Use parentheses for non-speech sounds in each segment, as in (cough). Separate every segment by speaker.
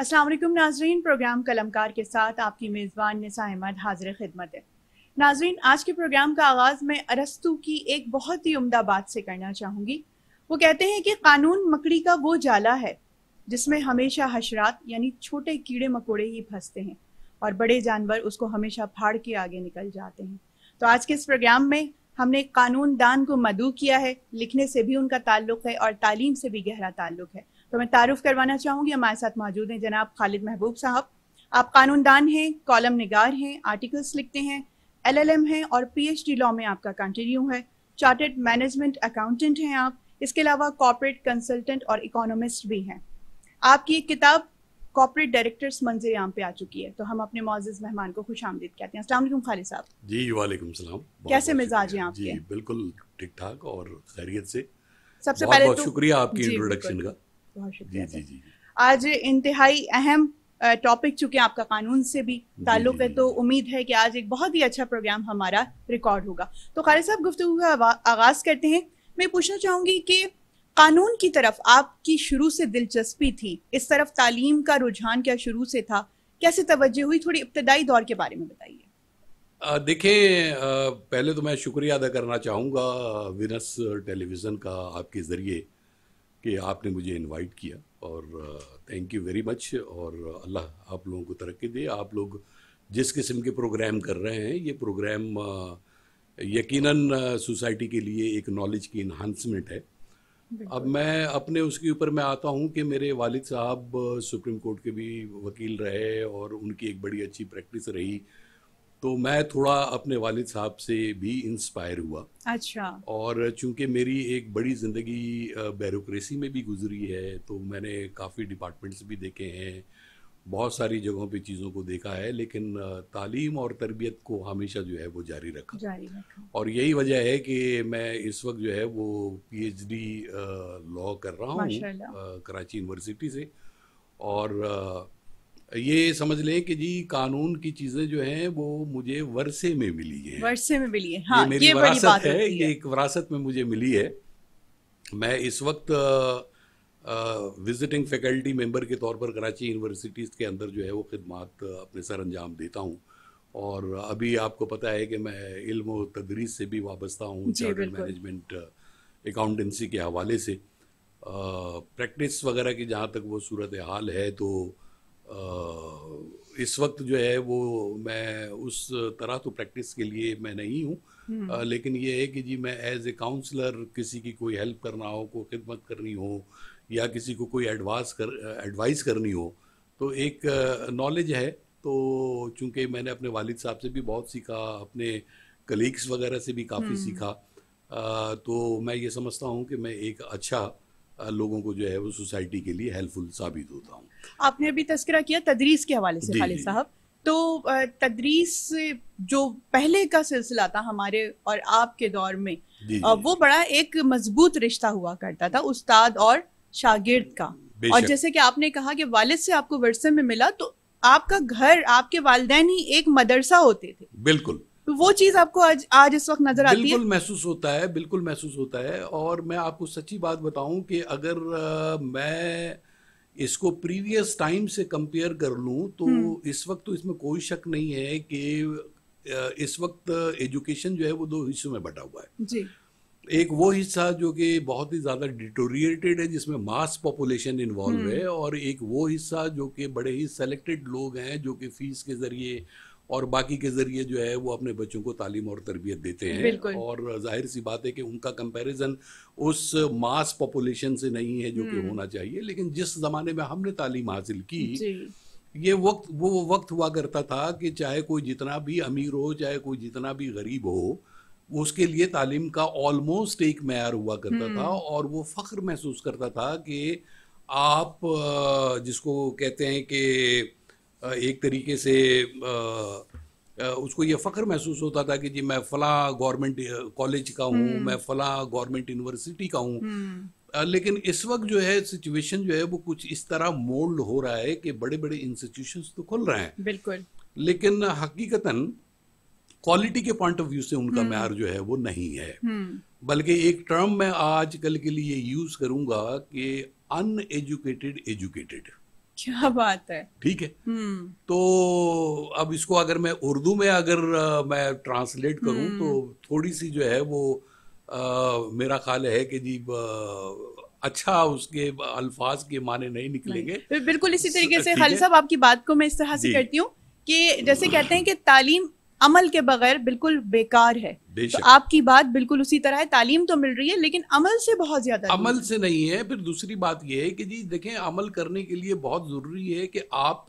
Speaker 1: असलम नाजरीन प्रोग्राम कलमकार के साथ आपकी मेज़बान नसा अहमद हाजिर खिदमत है नाजरीन आज के प्रोग्राम का आगाज़ मैं अरस्तु की एक बहुत ही उम्दा बात से करना चाहूँगी वो कहते हैं कि कानून मकड़ी का वो जाला है जिसमें हमेशा हशरात यानी छोटे कीड़े मकोड़े ही फंसते हैं और बड़े जानवर उसको हमेशा फाड़ के आगे निकल जाते हैं तो आज के इस प्रोग्राम में हमने कानून दान को मदू किया है लिखने से भी उनका ताल्लुक है और तालीम से भी गहरा ताल्लुक है तो मैं तारुफ करवाना चाहूंगी हमारे साथ मौजूद हैं जनाब खालिद महबूब साहब आप कानूनदान हैं कॉलम निगार हैं आर्टिकल्स लिखते हैं एलएलएम हैं और पीएचडी लॉ में आपका कंटिन्यू है चार्टर्ड मैनेजमेंट अकाउंटेंट हैं आप इसके अलावा कॉपरेट कंसल्टेंट और इकोनॉमिस्ट भी हैं आपकी एक किताब कॉपरेट डायरेक्टर्स मंजिल आम पे आ चुकी है तो हम अपने मोजिज मेहमान को खुश आमदीद कहते हैं असल खालिद साहब
Speaker 2: जी वालेकुम सलाम कैसे मिजाज हैं आपके बिल्कुल ठीक ठाक और खैरियत से
Speaker 1: सबसे पहले तो शुक्रिया आपकी इंट्रोडक्शन का बहुत
Speaker 2: शुक्रिया जी, जी, जी।
Speaker 1: आज इंतहाई अहम टॉपिक चूंकि आपका कानून से भी ताल्लुक है तो उम्मीद है कि आज एक बहुत ही अच्छा प्रोग्राम हमारा रिकॉर्ड होगा तो खालिद साहब गुफ्तु का आगाज़ करते हैं मैं पूछना चाहूंगी कि कानून की तरफ आपकी शुरू से दिलचस्पी थी इस तरफ तालीम का रुझान क्या शुरू से था कैसे तवज्जो हुई थोड़ी इब्तदाई दौर के बारे में
Speaker 2: बताइए देखिए पहले तो मैं शुक्रिया अदा करना चाहूँगा विनस टेलीविज़न का आपके ज़रिए कि आपने मुझे इनवाइट किया और थैंक यू वेरी मच और अल्लाह आप लोगों को तरक्की दे आप लोग जिस किस्म के प्रोग्राम कर रहे हैं ये प्रोग्राम uh, यकीनन सोसाइटी uh, के लिए एक नॉलेज की इन्हांसमेंट है अब मैं अपने उसके ऊपर मैं आता हूँ कि मेरे वालिद साहब uh, सुप्रीम कोर्ट के भी वकील रहे और उनकी एक बड़ी अच्छी प्रैक्टिस रही तो मैं थोड़ा अपने वालिद साहब से भी इंस्पायर हुआ अच्छा और चूंकि मेरी एक बड़ी ज़िंदगी बैरोक्रेसी में भी गुजरी है तो मैंने काफ़ी डिपार्टमेंट्स भी देखे हैं बहुत सारी जगहों पे चीज़ों को देखा है लेकिन तालीम और तरबियत को हमेशा जो है वो जारी रखा
Speaker 3: जारी रखा
Speaker 2: और यही वजह है कि मैं इस वक्त जो है वो पीएचडी लॉ कर रहा हूँ कराची यूनिवर्सिटी से और ये समझ लें कि जी कानून की चीजें जो हैं वो मुझे वर्षे में मिली है
Speaker 1: वर्षे में मिली है हाँ, ये मेरी ये वरासत बात है, है
Speaker 2: ये एक वरासत में मुझे मिली है मैं इस वक्त विजिटिंग फैकल्टी मेंबर के तौर पर कराची यूनिवर्सिटीज़ के अंदर जो है वो खदमात अपने सर अंजाम देता हूँ और अभी आपको पता है कि मैं इल्म तदरीस से भी वाबस्ता हूँ चार्टर्ड मैनेजमेंट अकाउंटेंसी के हवाले से प्रैक्टिस वगैरह की जहाँ तक वो सूरत हाल है तो इस वक्त जो है वो मैं उस तरह तो प्रैक्टिस के लिए मैं नहीं हूँ हम्म। लेकिन ये है कि जी मैं एज ए काउंसलर किसी की कोई हेल्प करना हो कोई खिदमत करनी हो या किसी को कोई एडवाइस कर एडवाइस करनी हो तो एक नॉलेज है तो चूंकि मैंने अपने वालिद साहब से भी बहुत सीखा अपने कलीग्स वगैरह से भी काफ़ी हम्म। सीखा आ, तो मैं ये समझता हूँ कि मैं एक अच्छा लोगों को जो है वो सोसाइटी के लिए हेल्पफुल साबित होता हूँ
Speaker 1: आपने अभी तस्करा किया तदरीस के हवाले से खालिद साहब तो तदरीस जो पहले का सिलसिला था हमारे और आपके दौर में वो बड़ा एक मजबूत रिश्ता हुआ करता था उस्ताद और शागिर्द का और जैसे कि आपने कहा कि वालिद से आपको वर्षे में मिला तो आपका घर आपके वालदेन ही एक मदरसा होते थे बिल्कुल तो वो चीज आपको आज आज इस वक्त नजर आती है बिल्कुल
Speaker 2: महसूस होता है बिल्कुल महसूस होता है और मैं आपको सच्ची बात बताऊं कि अगर आ, मैं इसको प्रीवियस टाइम से कंपेयर कर लूँ तो हम्म। इस वक्त तो इसमें कोई शक नहीं है कि इस वक्त एजुकेशन जो है वो दो हिस्सों में बटा हुआ है जी एक वो हिस्सा जो कि बहुत ही ज़्यादा डिटोरिएटेड है जिसमें मास पॉपुलेशन इन्वॉल्व है हम्म। और एक वो हिस्सा जो कि बड़े ही सेलेक्टेड लोग हैं जो कि फीस के ज़रिए और बाकी के ज़रिए जो है वो अपने बच्चों को तालीम और तरबियत देते हैं और जाहिर सी बात है कि उनका कंपैरिजन उस मास पॉपुलेशन से नहीं है जो कि हम्म। होना चाहिए लेकिन जिस ज़माने में हमने तालीम हासिल की ये वक्त वो वक्त हुआ करता था कि चाहे कोई जितना भी अमीर हो चाहे कोई जितना भी गरीब हो उसके लिए तालीम का ऑलमोस्ट एक मैार हुआ करता हम्म। था और वो फ़ख्र महसूस करता था कि आप जिसको कहते हैं कि एक तरीके से उसको ये फ़ख्र महसूस होता था कि जी मैं फला गवर्नमेंट कॉलेज का हूँ हम्म। मैं फला गवर्नमेंट यूनिवर्सिटी का हूँ
Speaker 3: हम्म।
Speaker 2: लेकिन इस वक्त जो है सिचुएशन जो है वो कुछ इस तरह मोल्ड हो रहा है कि बड़े बड़े इंस्टीट्यूशन तो खुल रहे हैं बिल्कुल लेकिन हकीकतन क्वालिटी के पॉइंट ऑफ व्यू से उनका हम्म। मैार जो है वो नहीं है बल्कि एक टर्म मैं आजकल के लिए यूज करूंगा कि अनएजुकेटेड एजुकेटेड
Speaker 3: क्या
Speaker 1: बात है ठीक है हम्म।
Speaker 2: तो अब इसको अगर मैं उर्दू में अगर मैं ट्रांसलेट करूं हम्म। तो थोड़ी सी जो है वो आ, मेरा ख्याल है कि जी अच्छा उसके अल्फाज के माने नहीं निकलेंगे
Speaker 1: बिल्कुल इसी तरीके से खाली साहब आपकी बात को मैं इस तरह से करती हूँ कि जैसे कहते हैं कि तालीम अमल के बगैर बिल्कुल बेकार है तो आपकी बात बिल्कुल उसी तरह है तालीम तो मिल रही है लेकिन अमल से बहुत ज्यादा अमल से
Speaker 2: नहीं है फिर दूसरी बात यह है कि जी देखें अमल करने के लिए बहुत जरूरी है कि आप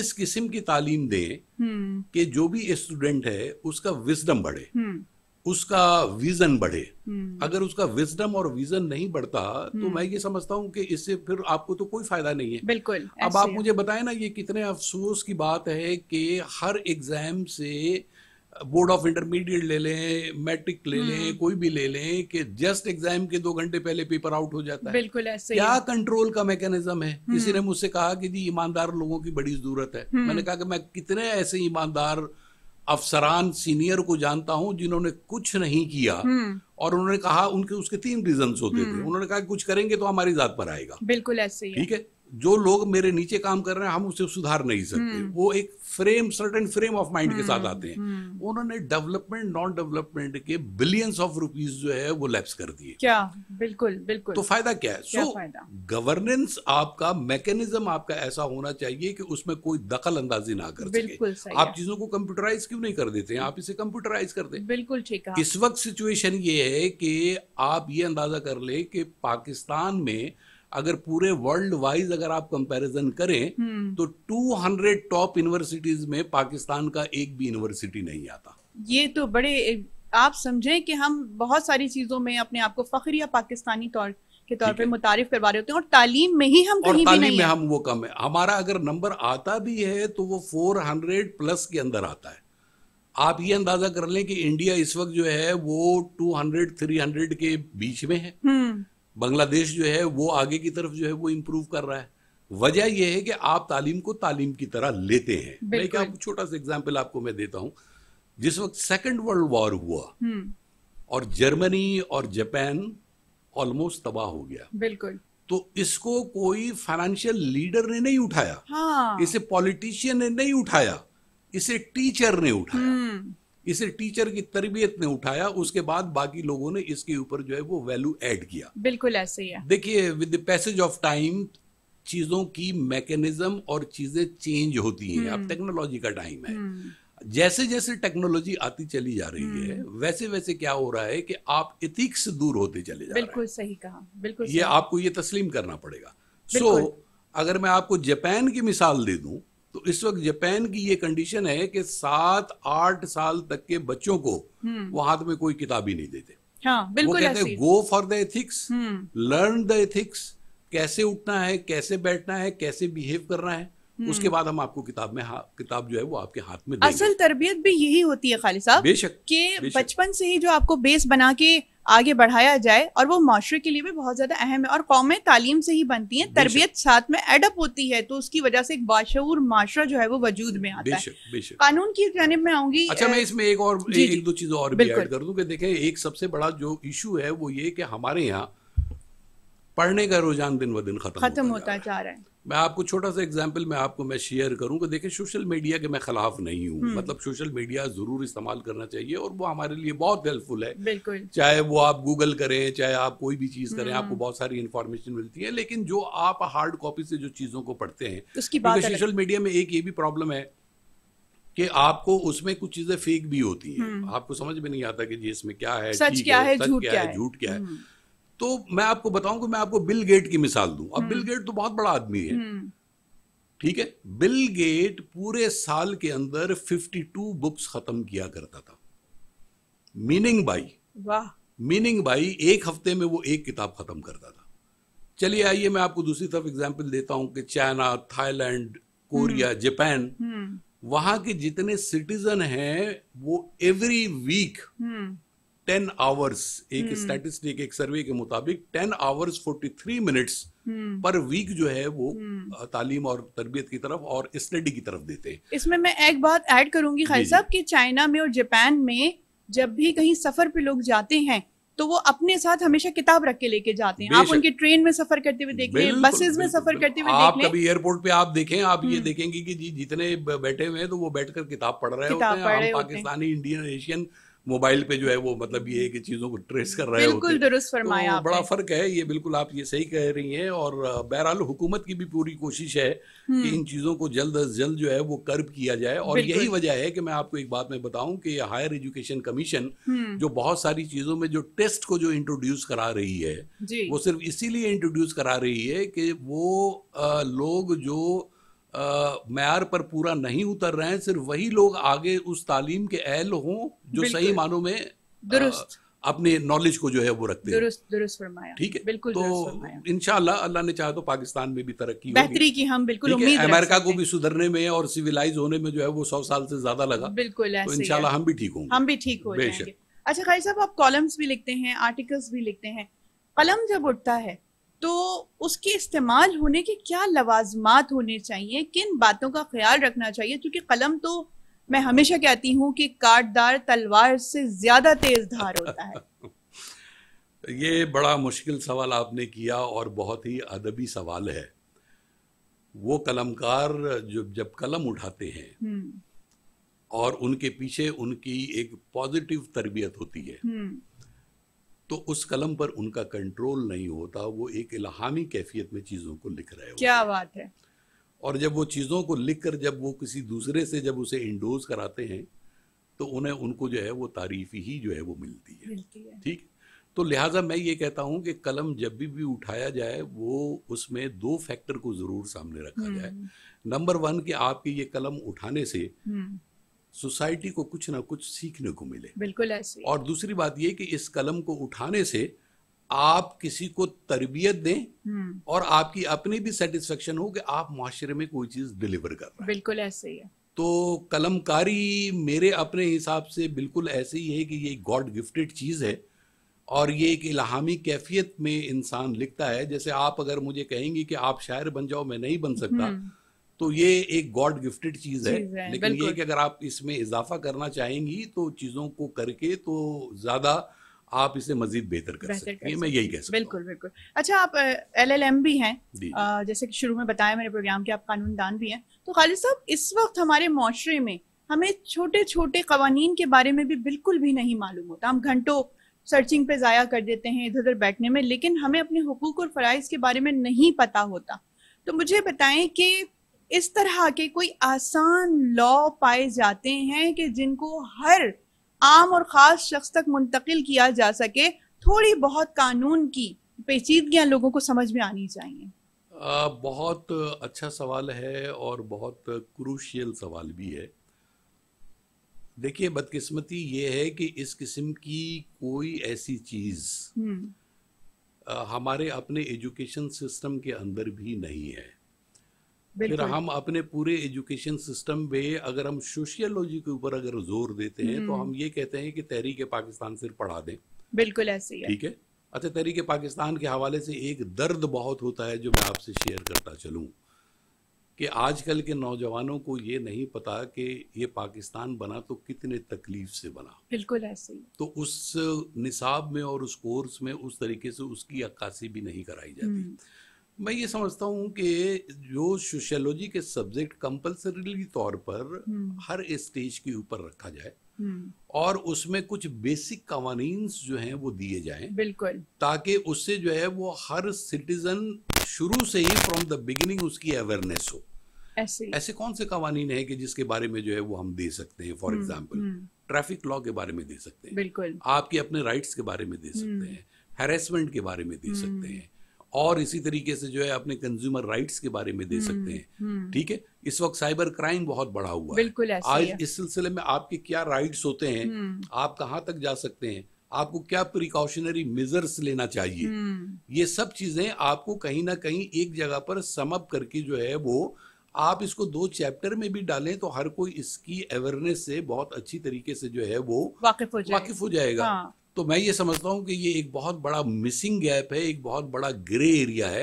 Speaker 2: इस किस्म की तालीम दें हम्म। कि जो भी स्टूडेंट है उसका विजडम बढ़े हम्म। उसका विजन बढ़े हम्म। अगर उसका विजडम और विजन नहीं बढ़ता तो हम्म। मैं ये समझता हूँ कि इससे फिर आपको तो कोई फायदा नहीं है
Speaker 1: बिल्कुल अब आप मुझे
Speaker 2: बताए ना ये कितने अफसोस की बात है कि हर एग्जाम से बोर्ड ऑफ इंटरमीडिएट ले लें मैट्रिक ले लें हम्म। कोई भी ले लें कि जस्ट एग्जाम के दो घंटे पहले पेपर आउट हो जाता है बिल्कुल ऐसे क्या है। कंट्रोल का मैकेनिज्म है किसी ने मुझसे कहा कि जी ईमानदार लोगों की बड़ी जरूरत है मैंने कहा कि मैं कितने ऐसे ईमानदार अफसरान सीनियर को जानता हूं जिन्होंने कुछ नहीं किया हम्म। और उन्होंने कहा उनके उसके तीन रीजन होते थे हम्म। उन्होंने कहा कुछ करेंगे तो हमारी जात पर आएगा
Speaker 1: बिल्कुल ऐसे ठीक
Speaker 2: है जो लोग मेरे नीचे काम कर रहे हैं हम उसे सुधार नहीं सकते हम्म। वो एक frame certain frame of mind के साथ हम्म, आते हैं हम्म। उन्होंने डेवलपमेंट नॉन डेवलपमेंट के बिलियंस ऑफ रुपीज जो है वो लैप्स कर दिए
Speaker 3: क्या
Speaker 1: बिल्कुल बिल्कुल तो फायदा क्या है सो
Speaker 2: गवर्नेंस so, आपका मैकेनिज्म आपका ऐसा होना चाहिए कि उसमें कोई दखल अंदाजी ना कर
Speaker 1: बिल्कुल सके आप चीजों
Speaker 2: को कंप्यूटराइज क्यों नहीं कर देते हैं आप इसे कंप्यूटराइज कर दे
Speaker 1: बिल्कुल ठीक है इस
Speaker 2: वक्त सिचुएशन ये है कि आप ये अंदाजा कर ले कि पाकिस्तान में अगर पूरे वर्ल्ड वाइज अगर आप कंपैरिजन करें हम्म। तो 200 टॉप यूनिवर्सिटीज में पाकिस्तान का एक भी यूनिवर्सिटी नहीं आता
Speaker 1: ये तो बड़े आप समझें कि हम बहुत सारी चीजों में अपने आप को फख्र या पाकिस्तानी तौर के तौर पे मुतारिफ करवा रहे होते हैं और तालीम में ही हम कहीं भी नहीं में हम
Speaker 2: वो कम है हमारा अगर नंबर आता भी है तो वो 400 प्लस के अंदर आता है आप ये अंदाजा कर लें कि इंडिया इस वक्त जो है वो 200 300 के बीच में है हम्म। बांग्लादेश जो है वो आगे की तरफ जो है वो इम्प्रूव कर रहा है वजह यह है कि आप तालीम को तालीम की तरह लेते हैं मैं एक छोटा सा एग्जाम्पल आपको मैं देता हूं जिस वक्त सेकेंड वर्ल्ड वॉर हुआ हम्म। और जर्मनी और जापान ऑलमोस्ट तबाह हो गया बिल्कुल तो इसको कोई फाइनेंशियल लीडर ने नहीं उठाया हाँ। इसे पॉलिटिशियन ने नहीं उठाया इसे टीचर ने उठाया हम्म। इसे टीचर की तरबियत ने उठाया उसके बाद बाकी लोगों ने इसके ऊपर जो है वो वैल्यू ऐड किया
Speaker 1: बिल्कुल ऐसे ही है
Speaker 2: देखिए with the passage of time चीजों की मैकेनिज्म और चीजें चेंज होती हैं अब टेक्नोलॉजी हम्म। का टाइम
Speaker 3: है
Speaker 2: जैसे जैसे टेक्नोलॉजी आती चली जा रही है हम्म। वैसे वैसे क्या हो रहा है कि आप इथिक्स दूर होते चले जा
Speaker 1: बिल्कुल रहे सही कहा बिल्कुल ये सही।
Speaker 2: आपको ये तस्लीम करना पड़ेगा सो so, अगर मैं आपको जापान की मिसाल दे दूं तो इस वक्त जापान की ये कंडीशन है कि सात आठ साल तक के बच्चों को हम्म। वो हाथ में कोई किताब ही नहीं देते
Speaker 1: हाँ, बिल्कुल वो कहते हैं go
Speaker 2: for the ethics learn the ethics कैसे उठना है कैसे बैठना है कैसे बिहेव करना है हम्म। उसके बाद हम आपको किताब में हाँ, किताब जो है वो आपके हाथ में असल
Speaker 1: तरबियत भी यही होती है खालिद साहब बेशक बचपन से ही जो आपको बेस बना के आगे बढ़ाया जाए और वो माशरे के लिए भी बहुत ज़्यादा अहम है और कौमें तालीम से ही बनती हैं तरबियत साथ में एडअप होती है तो उसकी वजह से एक बाशूर माशरा जो है वो वजूद में आता बेशक, है बेशक। कानून की जानब में आऊंगी अच्छा मैं इसमें
Speaker 2: एक और जी, एक दो चीज़ों और भी ऐड कर दूं कि देखें एक सबसे बड़ा जो इशू है वो ये कि हमारे यहाँ पढ़ने का रुझान दिन ब दिन खत्म
Speaker 1: खत्म होता जा रहा है
Speaker 2: मैं आपको छोटा सा एग्जाम्पल मैं आपको मैं शेयर करूँगा देखिए सोशल मीडिया के मैं खिलाफ नहीं हूँ हम्म। मतलब सोशल मीडिया ज़रूर इस्तेमाल करना चाहिए और वो हमारे लिए बहुत हेल्पफुल है चाहे वो आप गूगल करें चाहे आप कोई भी चीज़ करें आपको हम्म। बहुत सारी इन्फॉर्मेशन मिलती है लेकिन जो आप हार्ड कॉपी से जो चीज़ों को पढ़ते हैं सोशल मीडिया में एक ये भी प्रॉब्लम है कि आपको उसमें कुछ चीजें फेक भी होती है हम्म। आपको समझ में नहीं आता कि जी इसमें क्या है सच क्या है झूठ क्या है तो मैं आपको बताऊं कि मैं आपको बिल गेट की मिसाल दूं अब बिल हम्म। गेट तो बहुत बड़ा आदमी है हम्म। ठीक है बिल गेट पूरे साल के अंदर 52 बुक्स खत्म किया करता था मीनिंग बाई वाह मीनिंग बाई एक हफ्ते में वो एक किताब खत्म करता था चलिए आइए मैं आपको दूसरी तरफ एग्जाम्पल देता हूं कि चाइना थाईलैंड कोरिया हम्म। जापान वहां के जितने सिटीजन हैं वो एवरी वीक टेन आवर्स एक स्टैटिस्टिक hmm. एक सर्वे के मुताबिक ten hours forty three minutes per week जो है वो hmm. तालीम और तरबियत की तरफ और स्टडी की तरफ देते हैं
Speaker 1: इसमें मैं एक बात ऐड करूंगी खालिद साहब कि चाइना में और जापान में जब भी कहीं सफर पे लोग जाते हैं तो वो अपने साथ हमेशा किताब रख के लेके जाते हैं आप उनके ट्रेन में सफर करते हुए देख लें बसेस में सफर करते हुए आप कभी
Speaker 2: एयरपोर्ट पे आप देखें आप ये hmm. देखेंगे कि जी जितने बैठे हुए हैं तो वो बैठकर किताब पढ़ रहे होते हैं पाकिस्तानी इंडियन एशियन मोबाइल पे जो है वो मतलब ये है कि चीज़ों को ट्रेस कर रहे बिल्कुल
Speaker 1: दुरुस्त फरमाया तो
Speaker 2: बड़ा फ़र्क है ये बिल्कुल आप ये सही कह रही हैं और बहरहाल हुकूमत की भी पूरी कोशिश है हम्म। कि इन चीज़ों को जल्द अज जल्द जो है वो कर्ब किया जाए और यही वजह है कि मैं आपको एक बात में बताऊं कि हायर एजुकेशन कमीशन हम्म। जो बहुत सारी चीज़ों में जो टेस्ट को जो इंट्रोड्यूस करा रही है वो सिर्फ इसीलिए इंट्रोड्यूस करा रही है कि वो लोग जो मैार पर पूरा नहीं उतर रहे हैं सिर्फ वही लोग आगे उस तालीम के अहल हों जो सही मानों में दुरुस्त अपने नॉलेज को जो है वो रखते दुरुस्त दुरुस्त फरमाया ठीक है बिल्कुल तो इनशाला अल्लाह ने चाहे तो पाकिस्तान में भी तरक्की बेहतरी
Speaker 1: की हम बिल्कुल उम्मीद अमेरिका
Speaker 2: को भी सुधरने में और सिविलाइज होने में जो है वो सौ साल से ज्यादा लगा
Speaker 1: बिल्कुल तो इनशाला हम भी ठीक होंगे हम भी ठीक हो बेशक अच्छा खाई साहब आप कॉलम्स भी लिखते हैं आर्टिकल्स भी लिखते हैं कलम जब उठता है तो उसके इस्तेमाल होने के क्या लवाजमात होने चाहिए किन बातों का ख्याल रखना चाहिए क्योंकि कलम तो मैं हमेशा कहती हूँ कि काटदार तलवार से ज़्यादा तेज धार होता है
Speaker 2: (laughs) ये बड़ा मुश्किल सवाल आपने किया और बहुत ही अदबी सवाल है वो कलमकार जो जब कलम उठाते हैं हम्म। और उनके पीछे उनकी एक पॉजिटिव तरबियत होती है हम्म। तो उस कलम पर उनका कंट्रोल नहीं होता वो एक इलाहामी कैफियत में चीज़ों को लिख रहे हो
Speaker 1: क्या बात है
Speaker 2: और जब वो चीज़ों को लिख कर जब वो किसी दूसरे से जब उसे इंडोज कराते हैं तो उन्हें उनको जो है वो तारीफ ही जो है वो मिलती है ठीक तो लिहाजा मैं ये कहता हूँ कि कलम जब भी भी उठाया जाए वो उसमें दो फैक्टर को ज़रूर सामने रखा हम्म। जाए नंबर वन कि आपकी ये कलम उठाने से हम्म। सोसाइटी को कुछ ना कुछ सीखने को मिले
Speaker 1: बिल्कुल ऐसे
Speaker 2: और दूसरी बात ये कि इस कलम को उठाने से आप किसी को तरबियत दें
Speaker 1: हम्म।
Speaker 2: और आपकी अपनी भी सेटिस्फेक्शन हो कि आप माशरे में कोई चीज डिलीवर कर रहे
Speaker 1: हैं बिल्कुल ऐसे ही है
Speaker 2: तो कलमकारी मेरे अपने हिसाब से बिल्कुल ऐसे ही है कि ये गॉड गिफ्टेड चीज़ है और ये एक इलाहामी कैफियत में इंसान लिखता है जैसे आप अगर मुझे कहेंगे कि आप शायर बन जाओ मैं नहीं बन सकता हम्म। तो ये एक गॉड गिफ्टेड चीज है लेकिन ये कि अगर आप इसमें इजाफा करना चाहेंगी तो चीजों को करके तो ज्यादा आप इसे मजीद बेहतर कर सकते हैं मैं यही कह सकता
Speaker 1: बिल्कुल बिल्कुल अच्छा आप एल एल एम भी हैं जैसे कि शुरू में बताया मेरे प्रोग्राम के आप कानून दान भी हैं तो खालिद साहब इस वक्त हमारे माशरे में हमें छोटे छोटे कवानीन के बारे में भी बिल्कुल भी नहीं मालूम होता हम घंटों सर्चिंग पे ज़ाया कर देते हैं इधर उधर बैठने में लेकिन हमें अपने हकूक और फ़राइज़ के बारे में नहीं पता होता तो मुझे बताएं कि इस तरह के कोई आसान लॉ पाए जाते हैं कि जिनको हर आम और ख़ास शख्स तक मुंतकिल किया जा सके थोड़ी बहुत कानून की पेचीदगियाँ लोगों को समझ में आनी चाहिए
Speaker 2: आ, बहुत अच्छा सवाल है और बहुत क्रूशियल सवाल भी है देखिए बदकिस्मती ये है कि इस किस्म की कोई ऐसी चीज़
Speaker 3: हम्म।
Speaker 2: हमारे अपने एजुकेशन सिस्टम के अंदर भी नहीं है फिर हम अपने पूरे एजुकेशन सिस्टम में अगर हम सोशियोलॉजी के ऊपर अगर जोर देते हैं तो हम हम्म। ये कहते हैं कि तहरीक पाकिस्तान सिर्फ पढ़ा दें
Speaker 1: बिल्कुल ऐसे ही ठीक
Speaker 2: है अच्छा तहरीक पाकिस्तान के हवाले से एक दर्द बहुत होता है जो मैं आपसे शेयर करता चलूँ कि आजकल के नौजवानों को ये नहीं पता कि ये पाकिस्तान बना तो कितने तकलीफ से बना
Speaker 1: बिल्कुल ऐसे ही
Speaker 2: तो उस निसाब में और उस कोर्स में उस तरीके से उसकी अक्कासी भी नहीं कराई जाती हम्म। मैं ये समझता हूँ कि जो सोशियोलॉजी के सब्जेक्ट कंपलसरीली तौर पर हम्म। हर स्टेज के ऊपर रखा जाए हम्म। और उसमें कुछ बेसिक कवानीन जो हैं वो दिए जाएं बिल्कुल ताकि उससे जो है वो हर सिटीजन शुरू से ही फ्रॉम द बिगिनिंग उसकी अवेयरनेस हो ऐसे ऐसे कौन से कवानीन है कि जिसके बारे में जो है वो हम दे सकते हैं फॉर एग्जाम्पल ट्रैफिक लॉ के बारे में दे सकते हैं बिल्कुल आपके अपने राइट्स के बारे में दे सकते हम्म। हैं हेरेसमेंट के बारे में दे सकते हैं और इसी तरीके से जो है अपने कंज्यूमर राइट्स के बारे में दे हम्म, सकते हैं हम्म। ठीक है इस वक्त साइबर क्राइम बहुत बढ़ा हुआ
Speaker 3: बिल्कुल है आज
Speaker 2: इस सिलसिले में आपके क्या राइट्स होते हैं हम्म। आप कहाँ तक जा सकते हैं आपको क्या प्रिकॉशनरी मेजर्स लेना चाहिए ये सब चीजें आपको कहीं ना कहीं एक जगह पर समअप करके जो है वो आप इसको दो चैप्टर में भी डालें तो हर कोई इसकी अवेयरनेस से बहुत अच्छी तरीके से जो है वो
Speaker 1: वाकिफ हो जाएगा, वाकिफ हो जाएगा। हाँ।
Speaker 2: तो मैं ये समझता हूँ कि ये एक बहुत बड़ा मिसिंग गैप है एक बहुत बड़ा ग्रे एरिया है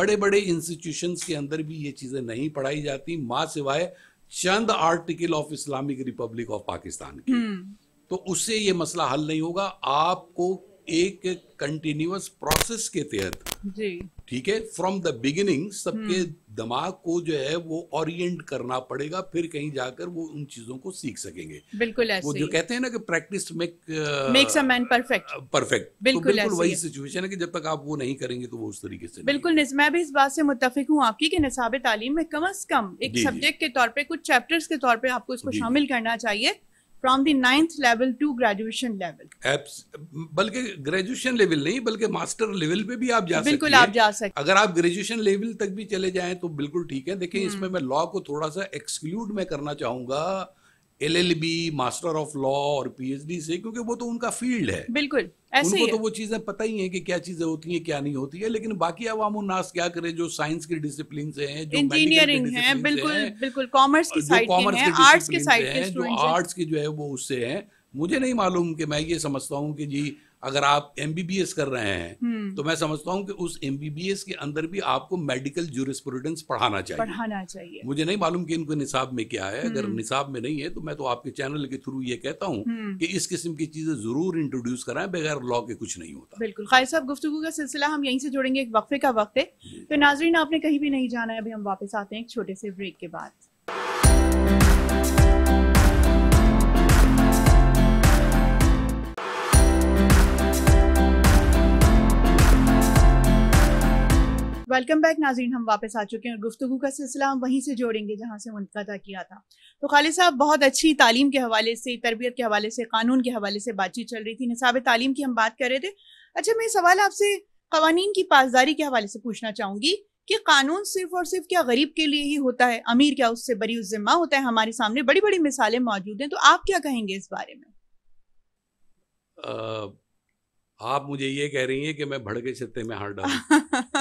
Speaker 2: बड़े बड़े इंस्टीट्यूशंस के अंदर भी ये चीज़ें नहीं पढ़ाई जाती माँ सिवाय चंद article of Islamic Republic of Pakistan की तो उससे ये मसला हल नहीं होगा आपको एक कंटिन्यूस प्रोसेस के
Speaker 3: तहत
Speaker 2: ठीक है फ्रॉम द बिगिनिंग सबके हम्म। दिमाग को जो है वो ओरिएंट करना पड़ेगा फिर कहीं जाकर वो उन चीजों को सीख सकेंगे
Speaker 1: बिल्कुल ऐसे वो जो
Speaker 2: कहते हैं ना कि practice make makes a
Speaker 1: man perfect perfect
Speaker 2: बिल्कुल, तो बिल्कुल वही सिचुएशन है कि जब तक आप वो नहीं करेंगे तो वो उस तरीके से
Speaker 1: बिल्कुल मैं भी इस बात से मुतफिक हूँ आपकी कि निसाब तालीम में कम अज कम एक सब्जेक्ट के तौर पर कुछ चैप्टर्स के तौर पर आपको इसको शामिल करना चाहिए from the ninth level to graduation
Speaker 2: level बल्कि ग्रेजुएशन लेवल नहीं बल्कि मास्टर लेवल पे भी आप जा बिल्कुल आप जा सकते अगर आप ग्रेजुएशन लेवल तक भी चले जाएं तो बिल्कुल ठीक है देखिए हम्म। इसमें मैं लॉ को थोड़ा सा एक्सक्लूड में करना चाहूंगा एलएलबी मास्टर ऑफ लॉ और पीएचडी से क्योंकि वो तो उनका फील्ड है
Speaker 1: बिल्कुल ऐसे उनको तो
Speaker 2: वो चीजें पता ही है कि क्या चीजें होती हैं क्या नहीं होती है लेकिन बाकी अवाम उन्नास क्या करे जो साइंस की डिसिप्लिन से हैं जो इंजीनियरिंग है बिल्कुल
Speaker 1: बिल्कुल कॉमर्स की साइड कॉमर्स के आर्ट्स के साइड जो आर्ट्स
Speaker 2: की जो है वो उससे है मुझे नहीं मालूम कि मैं ये समझता हूँ कि जी अगर आप एम कर रहे हैं हम्म। तो मैं समझता हूँ कि उस एम के अंदर भी आपको मेडिकल जूरिस्प्रूडेंस पढ़ाना चाहिए
Speaker 1: पढ़ाना चाहिए
Speaker 2: मुझे नहीं मालूम कि इनको निसाब में क्या है अगर हम्म। निसाब में नहीं है तो मैं तो आपके चैनल के थ्रू ये कहता हूँ हम्म। कि इस किस्म की चीजें जरूर इंट्रोड्यूस कराएं बगैर लॉ के कुछ नहीं होता
Speaker 1: बिल्कुल खाई साहब गुफ्तु का सिलसिला हम यहीं से जुड़ेंगे एक वक्फे का वक्त है तो नाजरीन आपने कहीं भी नहीं जाना है अभी हम वापस आते हैं एक छोटे से ब्रेक के बाद वेलकम बैक नाजीन हम वापस आ चुके हैं और गुफ्तु का सिलसिला हम वहीं से जोड़ेंगे जहाँ से मुनता किया था तो खालिद साहब बहुत अच्छी तालीम के हवाले से तरबियत के हवाले से कानून के हवाले से बातचीत चल रही थी निसाब तालीम की हम बात कर रहे थे अच्छा मैं सवाल आपसे कवानीन की पासदारी के हवाले से पूछना चाहूँगी कि कानून सिर्फ और सिर्फ क्या गरीब के लिए ही होता है अमीर क्या उससे बरी उस जिम्मा होता है हमारे सामने बड़ी बड़ी मिसालें मौजूद हैं तो आप क्या कहेंगे इस बारे में
Speaker 2: आप मुझे ये कह रही हैं कि मैं भड़के छत्ते में हार डाल (laughs)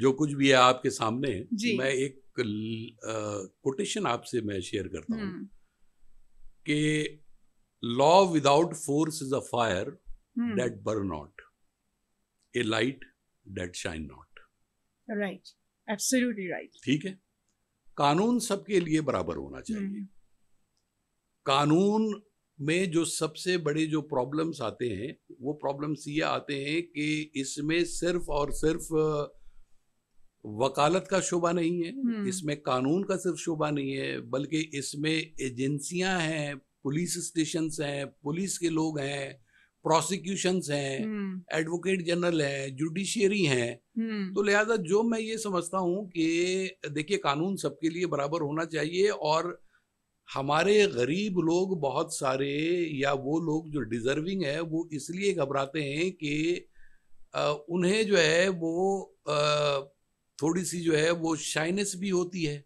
Speaker 2: जो कुछ भी है आपके सामने मैं एक कोटेशन आपसे मैं शेयर करता हूँ हम्म। कि law without force is a fire that burns not a light that shine not
Speaker 1: right absolutely right
Speaker 2: ठीक है कानून सबके लिए बराबर होना चाहिए hmm. कानून में जो सबसे बड़े जो प्रॉब्लम्स आते हैं वो प्रॉब्लम्स ये आते हैं कि इसमें सिर्फ और सिर्फ वकालत का शोबा नहीं है हम्म। इसमें कानून का सिर्फ शोबा नहीं है बल्कि इसमें एजेंसियां हैं पुलिस स्टेशन हैं पुलिस के लोग हैं प्रोसिक्यूशंस हैं हम्म। एडवोकेट जनरल है जुडिशियरी है हम्म। तो लिहाजा जो मैं ये समझता हूँ कि देखिए कानून सबके लिए बराबर होना चाहिए और हमारे गरीब लोग बहुत सारे या वो लोग जो डिजर्विंग है वो इसलिए घबराते हैं कि उन्हें जो है वो थोड़ी सी जो है वो शाइनेस भी होती है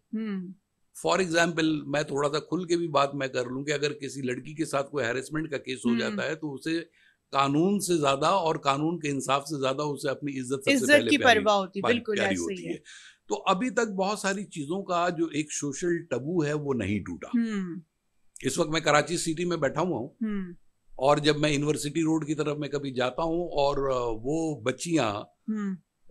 Speaker 2: फॉर एग्जाम्पल हम्म। मैं थोड़ा सा खुल के भी बात मैं कर लूँ कि अगर किसी लड़की के साथ कोई हेरेसमेंट का केस हो जाता हम्म। है तो उसे कानून से ज्यादा और कानून के इंसाफ से ज्यादा उसे अपनी इज्जत की परवाह होती बिल्कुल ऐसे होती है।, है तो अभी तक बहुत सारी चीजों का जो एक सोशल टबू है वो नहीं टूटा हम्म। इस वक्त मैं कराची सिटी में बैठा हुआ हूँ और जब मैं यूनिवर्सिटी रोड की तरफ मैं कभी जाता हूँ और वो बच्चियां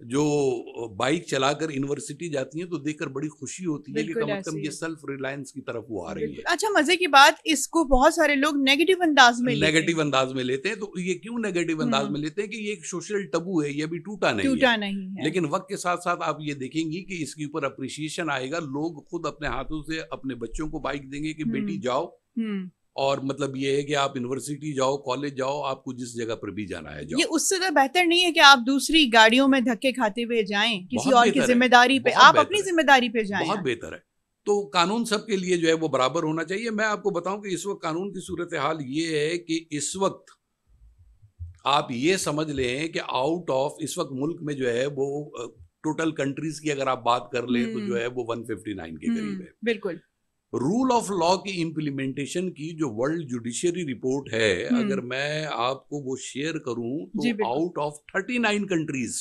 Speaker 2: जो बाइक चलाकर यूनिवर्सिटी जाती हैं तो देखकर बड़ी खुशी होती है कि कम कम ये सेल्फ रिलायंस की तरफ वो आ रही है
Speaker 1: अच्छा मजे की बात इसको बहुत सारे लोग नेगेटिव अंदाज में नेगेटिव
Speaker 2: अंदाज में लेते हैं तो ये क्यों नेगेटिव अंदाज हम्म। में लेते हैं कि ये एक सोशल टबू है ये अभी टूटा नहीं टूटा नहीं है लेकिन वक्त के साथ साथ आप ये देखेंगी कि इसके ऊपर अप्रिसिएशन आएगा लोग खुद अपने हाथों से अपने बच्चों को बाइक देंगे कि बेटी हम्म। जाओ हम्म। और मतलब ये है कि आप यूनिवर्सिटी जाओ कॉलेज जाओ आपको जिस जगह पर भी जाना है जाओ ये
Speaker 1: उससे तो बेहतर नहीं है कि आप दूसरी गाड़ियों में धक्के खाते हुए जाएं किसी और की जिम्मेदारी पे आप अपनी जिम्मेदारी पे जाएं बहुत
Speaker 2: बेहतर है तो कानून सबके लिए जो है वो बराबर होना चाहिए मैं आपको बताऊं कि इस वक्त कानून की सूरत हाल ये है कि इस वक्त आप ये समझ लें कि आउट ऑफ इस वक्त मुल्क में जो है वो टोटल कंट्रीज की अगर आप बात कर लें तो जो हम्म। है वो 159 के हम्म, करीब है बिल्कुल रूल ऑफ लॉ की इम्प्लीमेंटेशन की जो वर्ल्ड जुडिशियरी रिपोर्ट है हम्म। अगर मैं आपको वो शेयर करूं तो out of thirty nine countries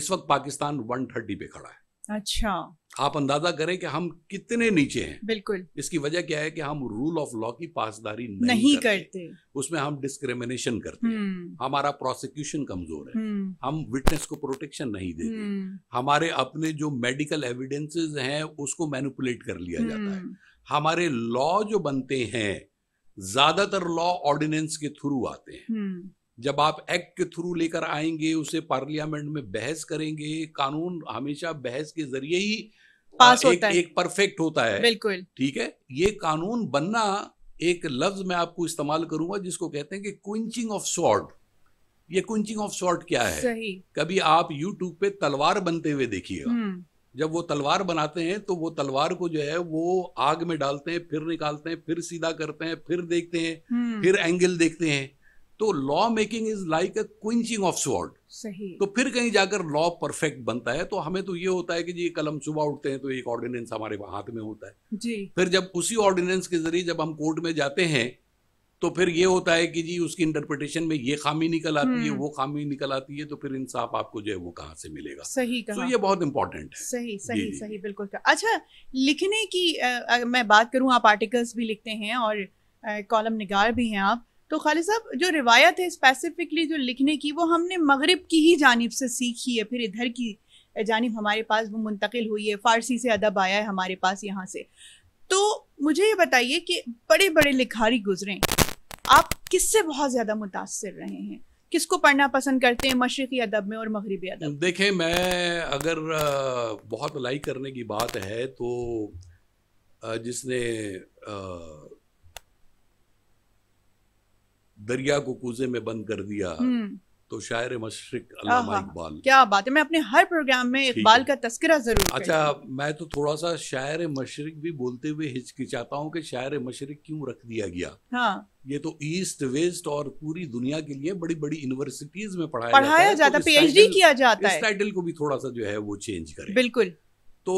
Speaker 2: इस वक्त पाकिस्तान वन थर्टी पे खड़ा
Speaker 3: है अच्छा
Speaker 2: आप अंदाजा करें कि हम कितने नीचे हैं बिल्कुल इसकी वजह क्या है कि हम रूल ऑफ लॉ की पासदारी नहीं, नहीं करते, करते। उसमें हम डिस्क्रिमिनेशन करते हैं हम्म। हमारा प्रोसिक्यूशन कमजोर है हम्म। हम विटनेस को प्रोटेक्शन नहीं देते हम्म। हमारे अपने जो मेडिकल एविडेंसेस हैं उसको मैनिपुलेट कर लिया जाता है हमारे लॉ जो बनते हैं ज्यादातर लॉ ऑर्डिनेंस के थ्रू आते हैं जब आप एक्ट के थ्रू लेकर आएंगे उसे पार्लियामेंट में बहस करेंगे कानून हमेशा बहस के जरिए ही
Speaker 1: पास एक, होता है एक
Speaker 2: परफेक्ट होता है बिल्कुल ठीक है ये कानून बनना एक लफ्ज मैं आपको इस्तेमाल करूंगा जिसको कहते हैं कि क्विंचिंग ऑफ सॉर्ट ये क्विंचिंग ऑफ सॉर्ट क्या है सही। कभी आप यूट्यूब पे तलवार बनते हुए देखिएगा हम्म। जब वो तलवार बनाते हैं तो वो तलवार को जो है वो आग में डालते हैं फिर निकालते हैं फिर सीधा करते हैं फिर देखते हैं हम्म। फिर एंगल देखते हैं तो law making is like a quenching of sword सही तो फिर कहीं जाकर लॉ परफेक्ट बनता है तो हमें तो ये होता है कि जी कलम सुबह उठते हैं तो एक ऑर्डिनेंस हमारे हाथ में होता है जी फिर जब उसी ऑर्डिनेंस के जरिए जब हम कोर्ट में जाते हैं तो फिर ये होता है कि जी उसकी इंटरप्रिटेशन में ये खामी निकल आती है हम्म। वो खामी निकल आती है तो फिर इंसाफ आपको जो है वो कहाँ से मिलेगा सही तो कहा तो ये बहुत इंपॉर्टेंट है
Speaker 1: सही सही जी, सही बिल्कुल अच्छा लिखने की आ, मैं बात करूँ आप आर्टिकल्स भी लिखते हैं और कॉलम निगार भी हैं आप तो खालिद साहब जो रिवायत है स्पेसिफिकली जो लिखने की वो हमने मगरब की ही जानब से सीखी है फिर इधर की जानब हमारे पास वो मुंतकिल हुई है फ़ारसी से अदब आया है हमारे पास यहाँ से तो मुझे ये बताइए कि बड़े बड़े लिखारी गुजरे आप किससे बहुत ज़्यादा मुतासर रहे हैं किसको पढ़ना पसंद करते हैं मशरक़ी अदब में और मगरबी
Speaker 2: अदब देखें मैं अगर बहुत लाइक करने की बात है तो जिसने दरिया को कूजे में बंद कर दिया हम्म। तो शायर मशरक इकबाल क्या
Speaker 1: बात है मैं अपने हर प्रोग्राम में इकबाल का तस्करा जरूर अच्छा
Speaker 2: मैं तो थोड़ा सा शायर मशरक भी बोलते हुए हिचकिचाता हूँ कि शायर मशरक क्यों रख दिया गया हाँ ये तो ईस्ट वेस्ट और पूरी दुनिया के लिए बड़ी बड़ी यूनिवर्सिटीज में पढ़ाया, पढ़ाया तो जाता है पीएचडी किया जाता है टाइटल को भी थोड़ा सा जो है वो चेंज करें बिल्कुल तो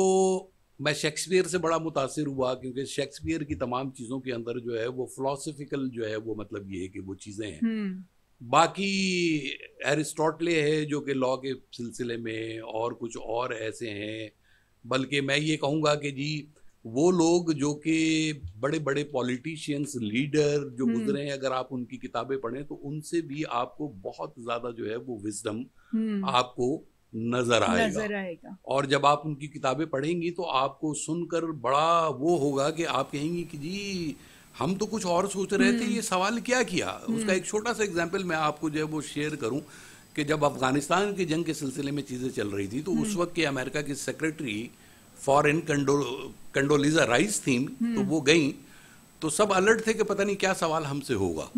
Speaker 2: मैं शेक्सपियर से बड़ा मुतासर हुआ क्योंकि शेक्सपियर की तमाम चीज़ों के अंदर जो है वो फिलोसफिकल जो है वो मतलब ये है कि वो चीज़ें हैं
Speaker 3: हम्म।
Speaker 2: बाकी एरिस्टोटले है जो कि लॉ के सिलसिले में और कुछ और ऐसे हैं बल्कि मैं ये कहूँगा कि जी वो लोग जो कि बड़े बड़े पॉलिटिशियंस लीडर जो हम्म। गुजरे हैं अगर आप उनकी किताबें पढ़ें तो उनसे भी आपको बहुत ज़्यादा जो है वो विजडम हम्म। आपको नजर आएगा नजर आएगा और जब आप उनकी किताबें पढ़ेंगी तो आपको सुनकर बड़ा वो होगा कि आप कहेंगी कि जी हम तो कुछ और सोच रहे थे हम्म। ये सवाल क्या किया हम्म। उसका एक छोटा सा एग्जाम्पल मैं आपको जो है वो शेयर करूं कि जब अफगानिस्तान की जंग के सिलसिले में चीज़ें चल रही थी तो उस हम्म। वक्त के अमेरिका की secretary foreign Condo Condoleezza Rice थी तो वो गई तो सब अलर्ट थे कि पता नहीं क्या सवाल हमसे होगा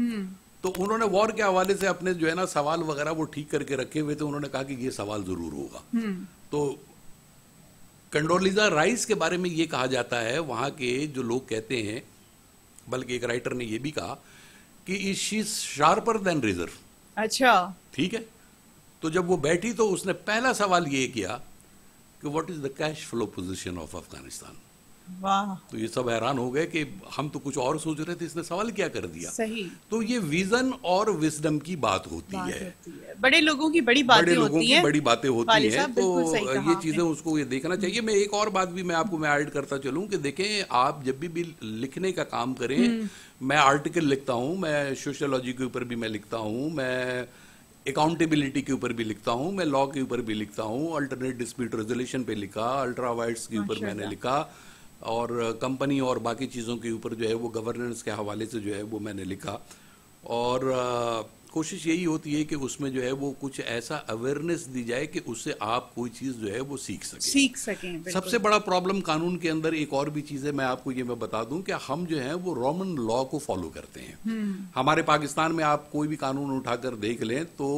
Speaker 2: तो उन्होंने वॉर के हवाले से अपने जो है ना सवाल वगैरह वो ठीक करके रखे हुए थे उन्होंने कहा कि ये सवाल जरूर होगा हम्म। तो कंडोलिजा राइस के बारे में ये कहा जाता है वहां के जो लोग कहते हैं बल्कि एक राइटर ने ये भी कहा कि शार्पर देन रिजर्व अच्छा ठीक है तो जब वो बैठी तो उसने पहला सवाल ये किया कि what is the cash flow position of Afghanistan तो ये सब हैरान हो गए कि हम तो कुछ और सोच रहे थे इसने सवाल क्या कर दिया सही तो ये विजन और विजडम की बात होती, बात है।,
Speaker 1: होती है बड़े लोगों की बड़ी बातें बड़े लोगों की बड़ी बातें होती है तो ये
Speaker 2: चीजें उसको ये देखना चाहिए मैं एक और बात भी मैं आपको मैं ऐड करता चलूँ कि देखें आप जब भी, भी लिखने का काम करें हम्म। मैं आर्टिकल लिखता हूँ मैं सोशोलॉजी के ऊपर भी मैं लिखता हूँ मैं अकाउंटेबिलिटी के ऊपर भी लिखता हूँ मैं लॉ के ऊपर भी लिखता हूँ अल्टरनेट डिस्प्यूट रेजोल्यूशन पे लिखा अल्ट्रा वाइट्स के ऊपर मैंने लिखा और कंपनी और बाकी चीज़ों के ऊपर जो है वो गवर्नेंस के हवाले से जो है वो मैंने लिखा और कोशिश यही होती है कि उसमें जो है वो कुछ ऐसा अवेयरनेस दी जाए कि उससे आप कोई चीज़ जो है वो सीख सकें
Speaker 1: सीख सकें सबसे बड़ा
Speaker 2: प्रॉब्लम कानून के अंदर एक और भी चीज़ है मैं आपको ये मैं बता दूं कि हम जो है वो रोमन लॉ को फॉलो करते हैं हम्म। हमारे पाकिस्तान में आप कोई भी कानून उठाकर देख लें तो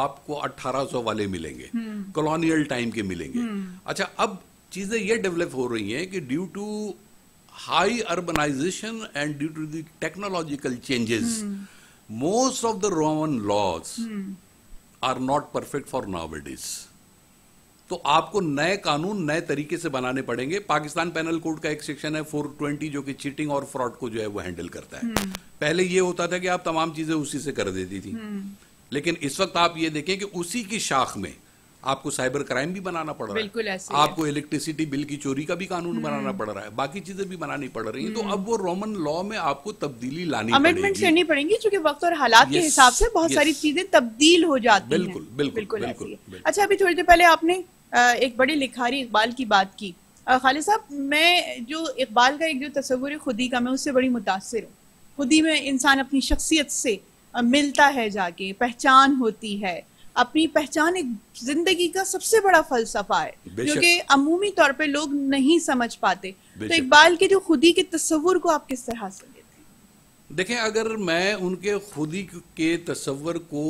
Speaker 2: आपको अट्ठारह वाले मिलेंगे कॉलोनियल टाइम हम्म। के मिलेंगे हम्म। अच्छा अब चीज़ें ये डेवलप हो रही हैं कि due to high urbanisation and due to the technological changes most of the Roman laws are not perfect for nowadays तो आपको नए कानून नए तरीके से बनाने पड़ेंगे पाकिस्तान पैनल कोड का एक सेक्शन है 420 जो कि चीटिंग और फ्रॉड को जो है वो हैंडल करता है hmm. पहले ये होता था कि आप तमाम चीजें उसी से कर देती थी hmm. लेकिन इस वक्त आप ये देखें कि उसी की शाख में आपको साइबर क्राइम भी बनाना पड़ रहा है ऐसे आपको इलेक्ट्रिसिटी बिल की चोरी का भी कानून हम्म। बनाना पड़ रहा है बाकी चीजें भी बनानी पड़ रही है तो हम्म। अब वो रोमन लॉ में आपको तब्दीली लानी अमेंडमेंट करनी
Speaker 1: पड़ेंगी चूंकि वक्त और हालात के हिसाब से बहुत सारी चीजें तब्दील हो जाती बिल्कुल
Speaker 2: बिल्कुल बिल्कुल
Speaker 1: अच्छा अभी थोड़ी देर पहले आपने एक बड़ी लिखारी इकबाल की बात की खालिद साहब मैं जो इकबाल का एक जो तस्वुर है खुदी का मैं उससे बड़ी मुतासर हूँ खुदी में इंसान अपनी शख्सियत से मिलता है जाके पहचान होती है अपनी पहचान एक जिंदगी का सबसे बड़ा फलसफा है जो कि अमूमी तौर पे लोग नहीं समझ पाते तो इकबाल के जो खुदी के तस्वुर को आप किस तरह से लेते
Speaker 2: हैं देखें अगर मैं उनके खुदी के तस्वर को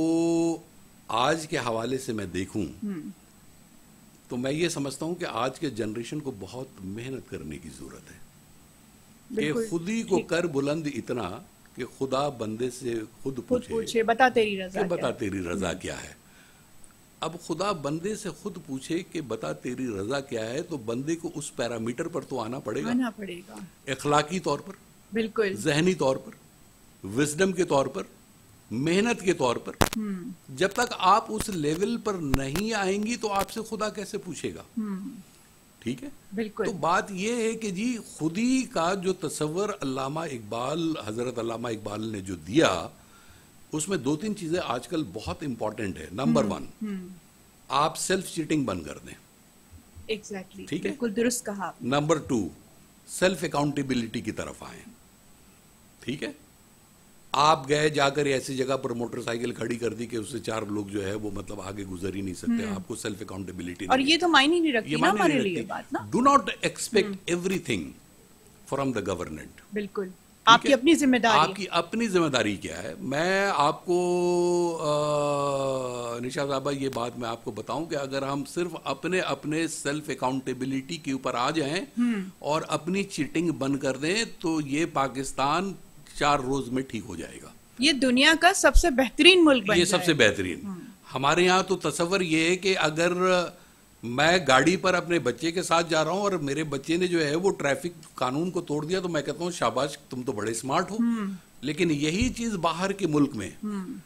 Speaker 2: आज के हवाले से मैं देखूं हम्म। तो मैं ये समझता हूं कि आज के जनरेशन को बहुत मेहनत करने की ज़रूरत है कि खुदी को कर बुलंद इतना कि खुदा बंदे से खुद पूछे, पूछे
Speaker 1: बता तेरी रजा बता
Speaker 2: तेरी रजा क्या है अब खुदा बंदे से खुद पूछे कि बता तेरी रजा क्या है तो बंदे को उस पैरामीटर पर तो आना पड़ेगा आना पड़ेगा इखलाकी तौर पर बिल्कुल जहनी तौर पर विजडम के तौर पर मेहनत के तौर पर
Speaker 3: हम्म।
Speaker 2: जब तक आप उस लेवल पर नहीं आएंगी तो आपसे खुदा कैसे पूछेगा हम्म। ठीक है बिल्कुल तो बात यह है कि जी खुदी का जो तस्वर अल्लामा इकबाल हजरत अल्लामा इकबाल ने जो दिया उसमें दो तीन चीजें आजकल बहुत इंपॉर्टेंट है नंबर वन हम्म, हम्म। आप सेल्फ चीटिंग बंद कर दें
Speaker 1: एग्जैक्टली ठीक है दुरुस्त कहा
Speaker 2: नंबर टू सेल्फ अकाउंटेबिलिटी की तरफ आए ठीक है आप गए जाकर ऐसी जगह पर मोटरसाइकिल खड़ी कर दी कि उससे चार लोग जो है वो मतलब आगे गुजर ही नहीं सकते हम्म। आपको सेल्फ अकाउंटेबिलिटी और ये तो
Speaker 1: मायने नहीं रखती ना हमारे लिए बात
Speaker 2: ना do not expect everything from the government
Speaker 1: बिल्कुल आपकी अपनी जिम्मेदारी आपकी
Speaker 2: अपनी जिम्मेदारी क्या है मैं आपको निशा साहबा ये बात मैं आपको बताऊं कि अगर हम सिर्फ अपने अपने सेल्फ अकाउंटेबिलिटी के ऊपर आ जाएं हम्म। और अपनी चीटिंग बंद कर दें तो ये पाकिस्तान चार रोज में ठीक हो जाएगा
Speaker 1: ये दुनिया का सबसे बेहतरीन मुल्क ये सबसे
Speaker 2: बेहतरीन हम्म। हमारे यहाँ तो तस्वर ये है कि अगर मैं गाड़ी पर अपने बच्चे के साथ जा रहा हूँ और मेरे बच्चे ने जो है वो ट्रैफिक कानून को तोड़ दिया तो मैं कहता हूँ शाबाश तुम तो बड़े स्मार्ट हो हम्म। लेकिन यही चीज बाहर के मुल्क में हम्म।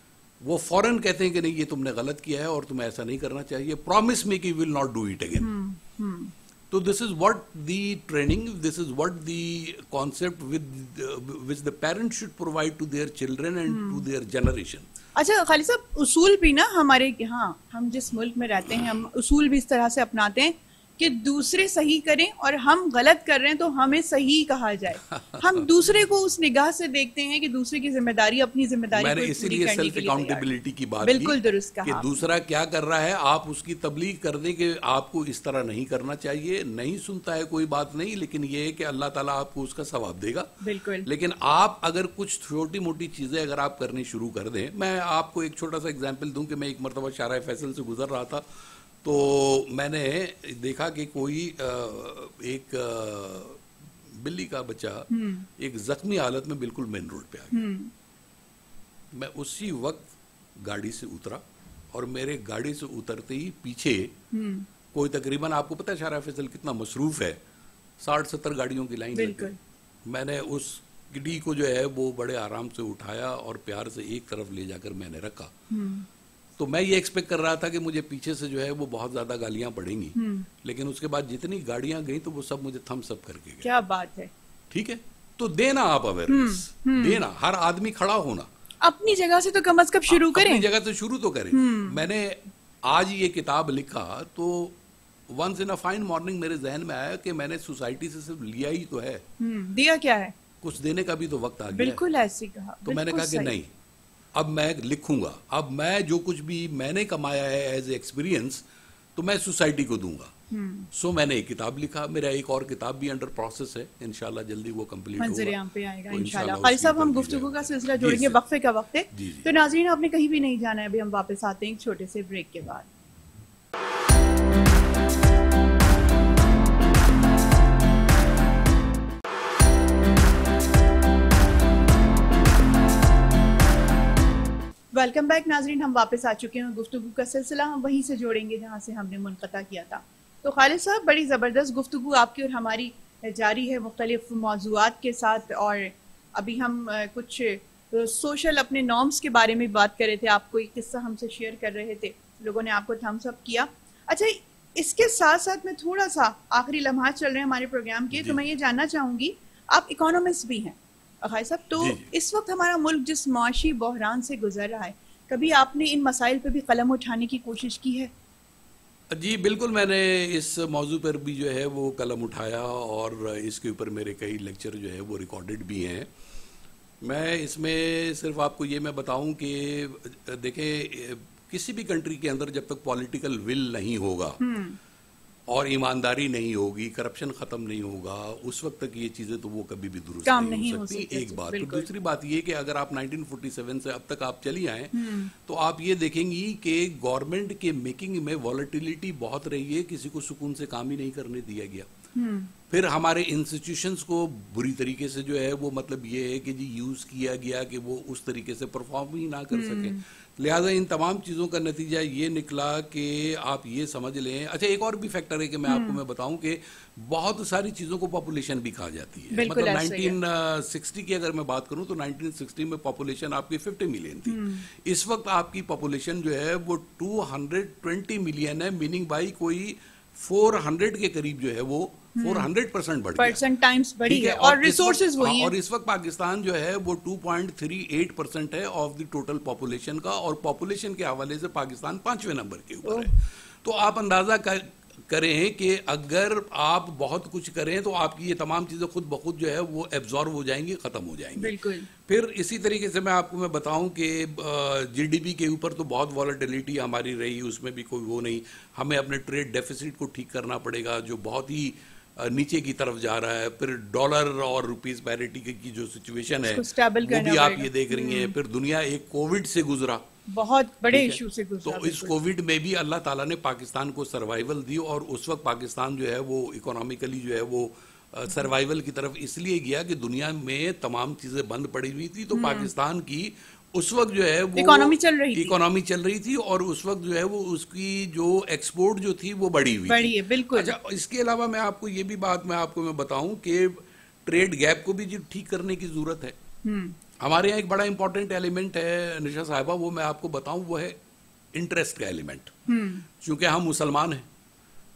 Speaker 2: वो फॉरन कहते हैं कि नहीं ये तुमने गलत किया है और तुम्हें ऐसा नहीं करना चाहिए प्रॉमिस मी की will not do it again तो this is what the training this is what the concept with which the parents should provide to their children and to their generation
Speaker 1: अच्छा खाली साहब उसूल भी ना हमारे यहाँ हम जिस मुल्क में रहते हैं हम उसूल भी इस तरह से अपनाते हैं कि दूसरे सही करें और हम गलत कर रहे हैं तो हमें सही कहा जाए हम दूसरे को उस निगाह से देखते हैं कि दूसरे की जिम्मेदारी अपनी जिम्मेदारी मैंने इसीलिए सेल्फ अकाउंटेबिलिटी
Speaker 2: की बात बिल्कुल दुरुस्त कहा दूसरा क्या कर रहा है आप उसकी तबलीग कर दें कि आपको इस तरह नहीं करना चाहिए नहीं सुनता है कोई बात नहीं लेकिन ये है कि अल्लाह ताला आपको उसका सवाब देगा बिल्कुल लेकिन आप अगर कुछ छोटी मोटी चीजें अगर आप करनी शुरू कर दें मैं आपको एक छोटा सा एग्जाम्पल दूं कि मैं एक मरतबा शारा फैसल से गुजर रहा था तो मैंने देखा कि कोई एक बिल्ली का बच्चा हम्म। एक जख्मी हालत में बिल्कुल मेन रोड पे आ गया हम्म। मैं उसी वक्त गाड़ी से उतरा और मेरे गाड़ी से उतरते ही पीछे हम्म। कोई तकरीबन आपको पता है शारा फैसल कितना मसरूफ है साठ सत्तर गाड़ियों की लाइन मैंने उस गिडी को जो है वो बड़े आराम से उठाया और प्यार से एक तरफ ले जाकर मैंने रखा तो मैं ये एक्सपेक्ट कर रहा था कि मुझे पीछे से जो है वो बहुत ज्यादा गालियां पड़ेंगी हम्म। लेकिन उसके बाद जितनी गाड़ियां गई तो वो सब मुझे थम्स अप करके गए
Speaker 1: क्या बात है
Speaker 2: ठीक है तो देना आप अवेयरनेस हम्म, हम्म। देना हर आदमी खड़ा होना
Speaker 1: अपनी जगह से तो कम अज कम शुरू करें अपनी
Speaker 2: जगह से शुरू तो करें मैंने आज ये किताब लिखा तो once in a fine morning मेरे जहन में आया कि मैंने सोसाइटी से सिर्फ लिया ही तो है दिया क्या है कुछ देने का भी तो वक्त आ गया बिल्कुल
Speaker 1: ऐसी कहा
Speaker 3: तो मैंने कहा कि नहीं
Speaker 2: अब मैं लिखूंगा अब मैं जो कुछ भी मैंने कमाया है एज ए एक्सपीरियंस तो मैं सोसाइटी को दूंगा सो हम्म। so, मैंने एक किताब लिखा मेरा एक और किताब भी अंडर प्रोसेस है इनशाला जल्दी वो कम्प्लीट
Speaker 1: होगा तो साहब हम गुफ्तु का सिलसिला जोड़ेंगे वक्फे का वक्त है तो नाजरीन आपने कहीं भी नहीं जाना है अभी हम वापस आते हैं छोटे से ब्रेक के बाद वेलकम बैक नाजरीन हम वापस आ चुके हैं गुफ्तु का सिलसिला हम वहीं से जोड़ेंगे जहाँ से हमने मुनता किया था तो खालिद साहब बड़ी ज़बरदस्त गुफ्तु आपकी और हमारी जारी है मुख्तलिफ मौजूद के साथ और अभी हम कुछ सोशल अपने नॉर्म्स के बारे में बात कर रहे थे आपको एक किस्सा हमसे शेयर कर रहे थे लोगों ने आपको थम्स अप किया अच्छा इसके साथ साथ में थोड़ा सा आखिरी लम्हा चल रहे हैं हमारे प्रोग्राम के तो मैं ये जानना चाहूँगी आप इकोनॉमिस्ट भी हैं खाई साहब तो इस वक्त हमारा मुल्क जिस माशी बहरान से गुजर रहा है कभी आपने इन मसाइल पर भी कलम उठाने की कोशिश
Speaker 2: की है जी बिल्कुल मैंने इस मौजू पर भी जो है वो कलम उठाया और इसके ऊपर मेरे कई लेक्चर जो है वो रिकॉर्डेड भी हैं मैं इसमें सिर्फ आपको ये मैं बताऊं कि देखें किसी भी कंट्री के अंदर जब तक पॉलिटिकल विल नहीं होगा हम्म। और ईमानदारी नहीं होगी करप्शन खत्म नहीं होगा उस वक्त तक ये चीजें तो वो कभी भी दुरुस्त नहीं, नहीं हो सकती हो एक बात तो दूसरी बात ये कि अगर आप 1947 से अब तक आप चली आए हम्म। तो आप ये देखेंगी कि गवर्नमेंट के मेकिंग में वॉलिटिलिटी बहुत रही है किसी को सुकून से काम ही नहीं करने दिया गया हम्म। फिर हमारे इंस्टीट्यूशन को बुरी तरीके से जो है वो मतलब ये है कि जी यूज किया गया कि वो उस तरीके से परफॉर्म ही ना कर हम्म। सके लिहाजा इन तमाम चीज़ों का नतीजा ये निकला कि आप ये समझ लें अच्छा एक और भी फैक्टर है कि मैं आपको हम्म। मैं बताऊं कि बहुत सारी चीज़ों को पॉपुलेशन भी कहा जाती है मतलब 1960 की अगर मैं बात करूं तो 1960 में पॉपुलेशन आपकी 50 मिलियन थी हम्म। इस वक्त आपकी पॉपुलेशन जो है वो 220 मिलियन है मीनिंग बाई कोई 400 के करीब जो है वो फोर हम्म। हंड्रेड परसेंट बढ़
Speaker 1: परसेंट टाइम्स बढ़ी है और रिसोर्सेज वही हाँ, और
Speaker 2: इस वक्त पाकिस्तान जो है वो two point three eight percent है ऑफ द टोटल पॉपुलेशन का और पॉपुलेशन के हवाले से पाकिस्तान पांचवें नंबर के ऊपर है तो आप अंदाजा कर करें कि अगर आप बहुत कुछ करें तो आपकी ये तमाम चीज़ें खुद ब खुद जो है वो एब्जॉर्व हो जाएंगी ख़त्म हो जाएंगी बिल्कुल फिर इसी तरीके से मैं आपको मैं बताऊं कि जीडीपी के ऊपर तो बहुत वॉलिटिलिटी हमारी रही उसमें भी कोई वो नहीं हमें अपने ट्रेड डेफिसिट को ठीक करना पड़ेगा जो बहुत ही नीचे की तरफ जा रहा है फिर डॉलर और रुपीस पैरिटी की जो सिचुएशन है वो भी आप ये देख रही हैं हम्म। फिर दुनिया एक कोविड से गुजरा
Speaker 1: बहुत बड़े इशू से गुजरा तो इस
Speaker 2: कोविड में भी अल्लाह ताला ने पाकिस्तान को सर्वाइवल दी और उस वक्त पाकिस्तान जो है वो इकोनॉमिकली जो है वो सर्वाइवल की तरफ इसलिए गया कि दुनिया में तमाम चीज़ें बंद पड़ी हुई थी तो हम्म। पाकिस्तान की उस वक्त जो है वो इकोनॉमी चल रही इकोनॉमी चल रही थी और उस वक्त जो है वो उसकी जो एक्सपोर्ट जो थी वो बढ़ी हुई बढ़ी है बिल्कुल अच्छा इसके अलावा मैं आपको ये भी बात मैं आपको मैं बताऊं कि ट्रेड गैप को भी जो ठीक करने की जरूरत है हम्म। हमारे यहाँ एक बड़ा इंपॉर्टेंट एलिमेंट है निशा साहबा वो मैं आपको बताऊं वो है इंटरेस्ट का एलिमेंट हम्म। क्योंकि हम मुसलमान हैं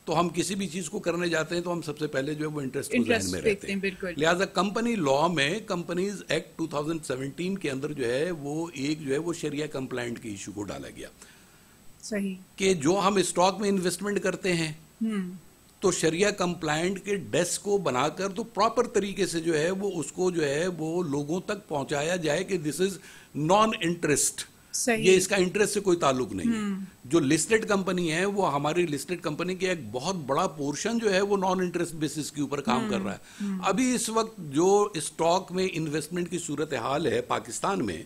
Speaker 2: तो हम किसी भी चीज़ को करने जाते हैं तो हम सबसे पहले जो है वो इंटरेस्ट में रहते हैं लिहाजा कंपनी लॉ में कंपनीज एक्ट 2017 के अंदर जो है वो एक जो है वो शरिया कंप्लाइंट के इशू को डाला गया सही कि जो हम स्टॉक में इन्वेस्टमेंट करते हैं हम्म। तो शरिया कंप्लाइंट के डेस्क को बनाकर तो प्रॉपर तरीके से जो है वो उसको जो है वो लोगों तक पहुंचाया जाए कि दिस इज नॉन इंटरेस्ट ये इसका इंटरेस्ट से कोई ताल्लुक नहीं है हम्म। जो लिस्टेड कंपनी है वो हमारी लिस्टेड कंपनी के एक बहुत बड़ा पोर्शन जो है वो नॉन इंटरेस्ट बेसिस के ऊपर काम कर हम्म, रहा है हम्म। अभी इस वक्त जो स्टॉक में इन्वेस्टमेंट की सूरत हाल है पाकिस्तान में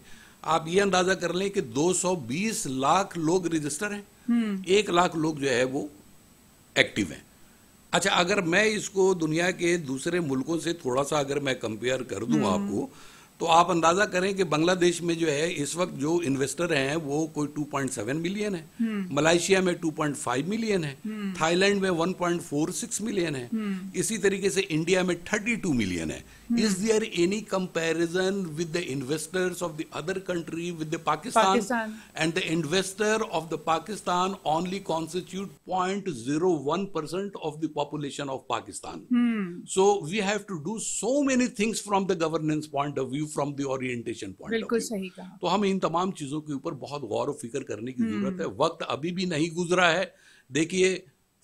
Speaker 2: आप ये अंदाजा कर लें कि 220 लाख लोग रजिस्टर हैं एक लाख लोग जो है वो एक्टिव हैं अच्छा अगर मैं इसको दुनिया के दूसरे मुल्कों से थोड़ा सा अगर मैं कंपेयर कर दूं आपको तो आप अंदाजा करें कि बांग्लादेश में जो है इस वक्त जो इन्वेस्टर हैं वो कोई 2.7 मिलियन है मलेशिया में 2.5 मिलियन है थाईलैंड में 1.46 मिलियन है इसी तरीके से इंडिया में 32 मिलियन है is there any comparison with the investors of the other country with the Pakistan and the investor of the Pakistan only constitute one percent of the population of Pakistan so we have to do so many things from the governance point of view from the orientation point बिल्कुल सही कहा तो हम इन तमाम चीज़ों के ऊपर बहुत गौर और फिक्र करने की जरूरत है हम्म। वक्त अभी भी नहीं गुजरा है देखिए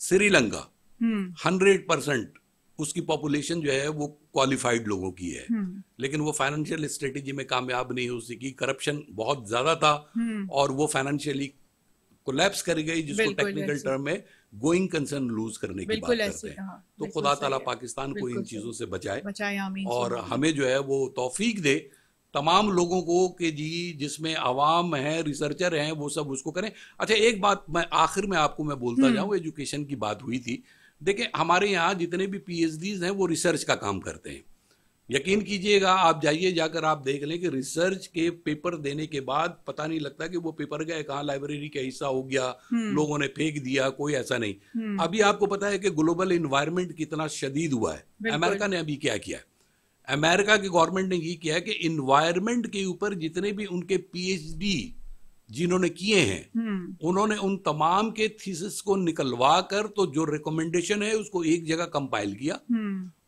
Speaker 2: श्रीलंका हम्म। हंड्रेड परसेंट उसकी पॉपुलेशन जो है वो क्वालिफाइड लोगों की है हम्म। लेकिन वो फाइनेंशियल स्ट्रेटेजी में कामयाब नहीं हो सकी करप्शन बहुत ज्यादा था और वो फाइनेंशियली कोलैप्स कर गई जिसको टेक्निकल टर्म में गोइंग कंसर्न लूज करने की बात करते
Speaker 3: हैं हाँ, तो खुदा ताला
Speaker 2: पाकिस्तान को इन चीज़ों से
Speaker 1: बचाए और
Speaker 2: हमें जो है वो तौफीक दे तमाम लोगों को कि जी जिसमें आवाम है रिसर्चर हैं वो सब उसको करें अच्छा एक बात मैं आखिर में आपको मैं बोलता हम्म। जाऊं एजुकेशन की बात हुई थी देखिए हमारे यहाँ जितने भी पीएचडीज हैं वो रिसर्च का काम करते हैं यकीन कीजिएगा आप जाइए जाकर आप देख लें कि रिसर्च के पेपर देने के बाद पता नहीं लगता कि वो पेपर गए कहाँ लाइब्रेरी का हिस्सा हो गया हम्म। लोगों ने फेंक दिया कोई ऐसा नहीं हम्म। अभी आपको पता है कि ग्लोबल इन्वायरमेंट कितना शदीद हुआ है अमेरिका ने अभी क्या किया अमेरिका की गवर्नमेंट ने ये किया कि इन्वायरमेंट के ऊपर जितने भी उनके पीएचडी जिन्होंने किए हैं हम्म। उन्होंने उन तमाम के थीसिस को निकलवा कर तो जो रिकमेंडेशन है उसको एक जगह कंपाइल किया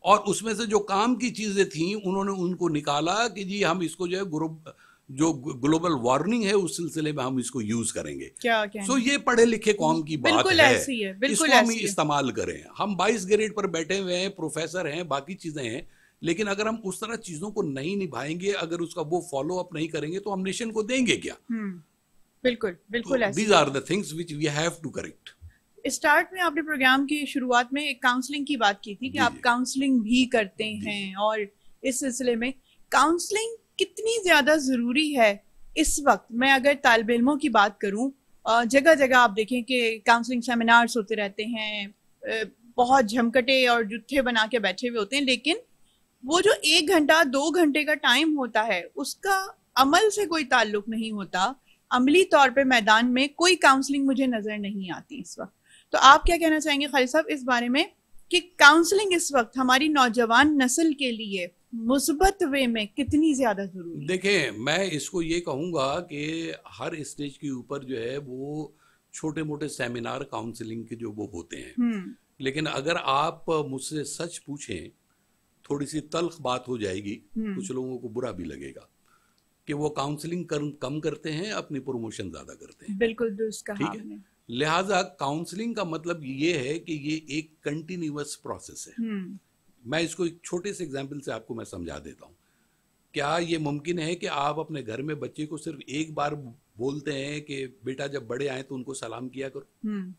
Speaker 2: और उसमें से जो काम की चीज़ें थी उन्होंने उनको निकाला कि जी हम इसको जो है ग्रुप जो ग्लोबल वार्निंग है उस सिलसिले में हम इसको यूज करेंगे सो so, ये पढ़े लिखे कौम की बात है, है इसको हम इस्तेमाल करें हम 22 ग्रेड पर बैठे हुए हैं प्रोफेसर हैं बाकी चीजें हैं लेकिन अगर हम उस तरह चीजों को नहीं निभाएंगे अगर उसका वो फॉलो अप नहीं करेंगे तो हम नेशन को देंगे क्या
Speaker 1: हम्म, बिल्कुल बिल्कुल these are
Speaker 2: the things which we have to correct
Speaker 1: start में आपने प्रोग्राम की शुरुआत में एक काउंसलिंग की बात की थी कि आप काउंसलिंग भी करते हैं और इस सिलसिले में काउंसलिंग कितनी ज्यादा जरूरी है इस वक्त मैं अगर तालब इलमों की बात करूं जगह जगह आप देखें कि काउंसलिंग सेमिनार्स होते रहते हैं बहुत झमकटे और जुत्थे बना के बैठे हुए होते हैं लेकिन वो जो एक घंटा दो घंटे का टाइम होता है उसका अमल से कोई ताल्लुक नहीं होता अमली तौर पे मैदान में कोई काउंसलिंग मुझे नजर नहीं आती इस वक्त तो आप क्या कहना चाहेंगे खालिद साहब इस बारे में कि काउंसलिंग इस वक्त हमारी नौजवान नस्ल के लिए मुस्बत वे में कितनी ज़्यादा ज़रूरी
Speaker 2: देखें मैं इसको ये कहूँगा कि हर स्टेज के ऊपर जो है वो छोटे मोटे सेमिनार काउंसलिंग के जो वो होते हैं हम्म। लेकिन अगर आप मुझसे सच पूछें थोड़ी सी तल्ख बात हो जाएगी हम्म। कुछ लोगों को बुरा भी लगेगा कि वो काउंसलिंग कर, कम करते हैं अपनी प्रमोशन ज्यादा करते
Speaker 1: हैं बिल्कुल दुरुस्त कहा ठीक है
Speaker 2: लिहाजा काउंसलिंग का मतलब ये है कि ये एक कंटिन्यूस प्रोसेस है हम्म। मैं इसको एक छोटे से एग्जाम्पल से आपको मैं समझा देता हूँ क्या ये मुमकिन है कि आप अपने घर में बच्चे को सिर्फ एक बार बोलते हैं कि बेटा जब बड़े आए तो उनको सलाम किया करो हम्म।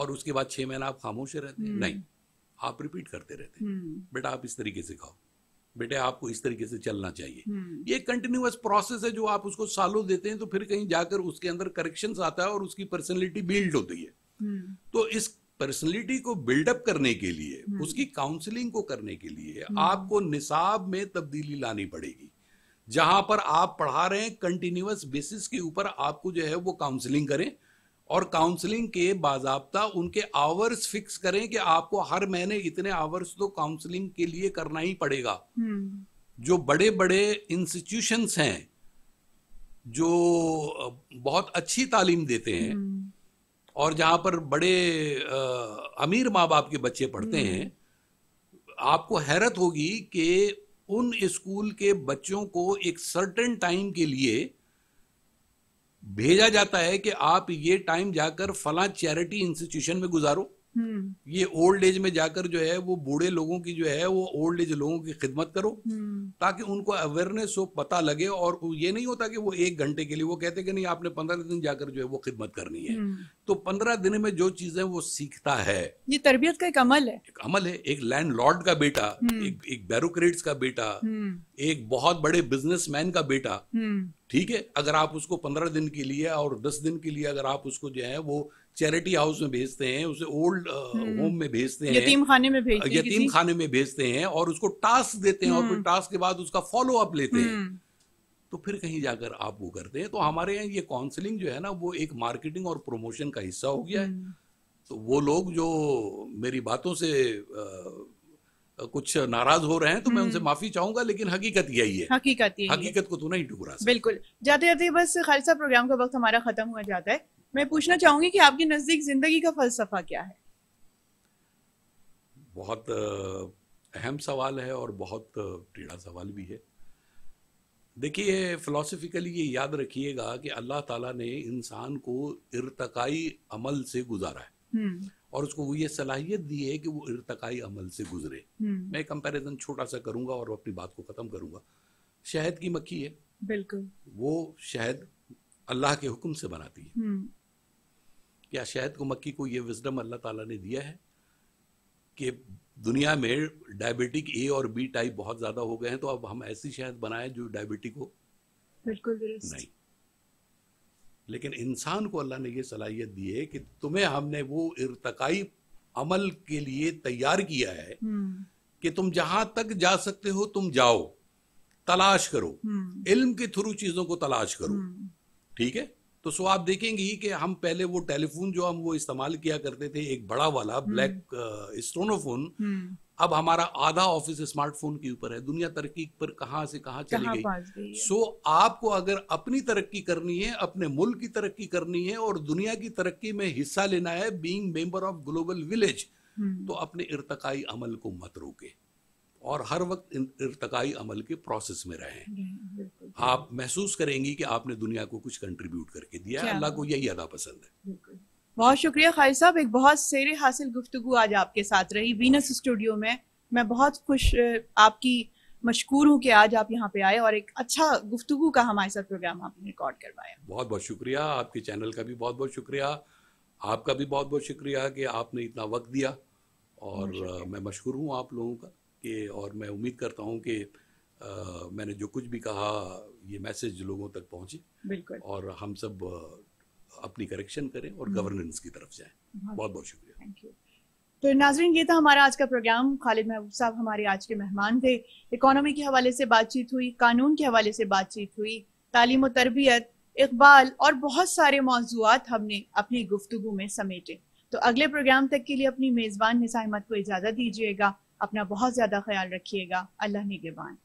Speaker 2: और उसके बाद छह महीना आप खामोश रहते हैं हम्म। नहीं आप रिपीट करते रहते हैं बेटा आप इस तरीके से खाओ बेटे आपको इस तरीके से चलना चाहिए हम्म। ये कंटिन्यूस प्रोसेस है जो आप उसको सालों देते हैं तो फिर कहीं जाकर उसके अंदर करेक्शन आता है और उसकी पर्सनैलिटी बिल्ड होती है हम्म। तो इस पर्सनैलिटी को बिल्डअप करने के लिए हम्म। उसकी काउंसलिंग को करने के लिए आपको निसाब में तब्दीली लानी पड़ेगी जहां पर आप पढ़ा रहे हैं कंटिन्यूस बेसिस के ऊपर आपको जो है वो काउंसलिंग करें और काउंसलिंग के बाजाबता उनके आवर्स फिक्स करें कि आपको हर महीने इतने आवर्स तो काउंसलिंग के लिए करना ही पड़ेगा
Speaker 3: हम्म।
Speaker 2: जो बड़े बड़े इंस्टीट्यूशंस हैं जो बहुत अच्छी तालीम देते हैं हम्म। और जहाँ पर बड़े आ, अमीर माँ बाप के बच्चे पढ़ते हम्म। हैं आपको हैरत होगी कि उन स्कूल के बच्चों को एक सर्टेन टाइम के लिए भेजा जाता है कि आप ये टाइम जाकर फला चैरिटी इंस्टीट्यूशन में गुजारो हम्म। ये ओल्ड एज में जाकर जो है वो बूढ़े लोगों की जो है वो ओल्ड एज लोगों की खिदमत करो हम्म। ताकि उनको अवेयरनेस हो पता लगे और ये नहीं होता कि वो एक घंटे के लिए वो कहते कि नहीं आपने पंद्रह दिन जाकर जो है वो खिदमत करनी है हम्म। तो पंद्रह दिन में जो चीजें वो सीखता है
Speaker 1: ये तरबियत का एक अमल है एक
Speaker 2: अमल है एक लैंड लॉर्ड का बेटा एक एक बैरोक्रेट्स का बेटा एक बहुत बड़े बिजनेसमैन का बेटा ठीक है अगर आप उसको पंद्रह दिन के लिए और दस दिन के लिए अगर आप उसको जो है वो चैरिटी हाउस में भेजते हैं उसे ओल्ड हम्म। होम में भेजते हैं यतीम
Speaker 1: खाने में भेजते हैं यतीम खाने
Speaker 2: में भेजते हैं और उसको टास्क देते हैं और फिर हम्म। टास्क के बाद उसका फॉलो अप लेते हैं हम्म। तो फिर कहीं जाकर आप वो करते हैं तो हमारे यहाँ ये काउंसलिंग जो है ना वो एक मार्केटिंग और प्रमोशन का हिस्सा हो गया है तो वो लोग जो मेरी बातों से आ, कुछ नाराज हो रहे हैं तो मैं उनसे माफी चाहूंगा लेकिन हकीकत यही है
Speaker 1: हकीकत हकीकत, हकीकत
Speaker 2: को तो नहीं ठुकरा
Speaker 1: बिल्कुल जाते जाते बस खालसा प्रोग्राम का वक्त हमारा खत्म हुआ जाता है मैं पूछना चाहूंगी कि आपके नजदीक जिंदगी का फलसफा क्या है
Speaker 2: बहुत अहम सवाल है और बहुत टीढ़ा सवाल भी है देखिए फिलोसफिकली ये याद रखिएगा कि अल्लाह ताला ने इंसान को इरतकाई अमल से गुजारा है हम्म। और उसको वो ये सलाहियत दी है कि वो इरतकाई अमल से गुजरे हम्म। मैं कंपैरिजन छोटा सा करूंगा और अपनी बात को खत्म करूंगा शहद की मक्खी है बिल्कुल वो शहद अल्लाह के हुक्म से बनाती है हम्म। या शायद को मक्की को ये विजडम अल्लाह ताला ने दिया है कि दुनिया में डायबिटिक ए और बी टाइप बहुत ज़्यादा हो गए हैं तो अब हम ऐसी शायद बनाए जो डायबिटिक हो
Speaker 1: बिल्कुल
Speaker 3: नहीं
Speaker 2: लेकिन इंसान को अल्लाह ने यह सलाहियत दी है कि तुम्हें हमने वो इरतकाई अमल के लिए तैयार किया है हम्म। कि तुम जहां तक जा सकते हो तुम जाओ तलाश करो हम्म। इल्म के थ्रू चीजों को तलाश करो हम्म। ठीक है तो सो आप देखेंगी कि हम पहले वो टेलीफोन जो हम वो इस्तेमाल किया करते थे एक बड़ा वाला हम्म। ब्लैक स्टोनोफोन हम्म। अब हमारा आधा ऑफिस स्मार्टफोन के ऊपर है दुनिया तरक्की पर कहां से कहां चली कहां गई सो so, आपको अगर अपनी तरक्की करनी है अपने मुल्क की तरक्की करनी है और दुनिया की तरक्की में हिस्सा लेना है being member of global village तो अपने इरतकाई अमल को मत रोके और हर वक्त इरतकाई अमल के प्रोसेस में
Speaker 3: रहें
Speaker 2: आप महसूस करेंगी कि आपने दुनिया को कुछ कंट्रीब्यूट करके दिया अल्लाह को यही अदा पसंद
Speaker 1: है बहुत शुक्रिया खाई साहब एक बहुत सैर हासिल गुफ्तु आज आपके साथ रही वीनस स्टूडियो में मैं बहुत खुश आपकी मशहूर हूँ कि आज आप यहाँ पे आए और एक अच्छा गुफ्तु का हमारे साथ प्रोग्राम
Speaker 3: आपने रिकॉर्ड करवाया
Speaker 2: बहुत बहुत शुक्रिया आपके चैनल का भी बहुत बहुत शुक्रिया आपका भी बहुत बहुत शुक्रिया कि आपने इतना वक्त दिया और मैं मशहूर हूँ आप लोगों का कि और मैं उम्मीद करता हूँ कि Uh, मैंने जो कुछ भी कहा ये मैसेज लोगों तक पहुँचे और हम सब अपनी करेक्शन करें और गवर्नेंस हम्म। की तरफ जाएं बहुत बहुत शुक्रिया
Speaker 3: थैंक यू
Speaker 1: तो नाजरीन ये था हमारा आज का प्रोग्राम खालिद महबूब साहब हमारे आज के मेहमान थे इकोनॉमी के हवाले से बातचीत हुई कानून के हवाले से बातचीत हुई तालीम तरबियत इकबाल और बहुत सारे मौजूद हमने अपनी गुफ्तु में समेटे तो अगले प्रोग्राम तक के लिए अपनी मेज़बान निसा को इजाज़त दीजिएगा अपना बहुत ज़्यादा ख्याल रखिएगा अल्लाह निगेबान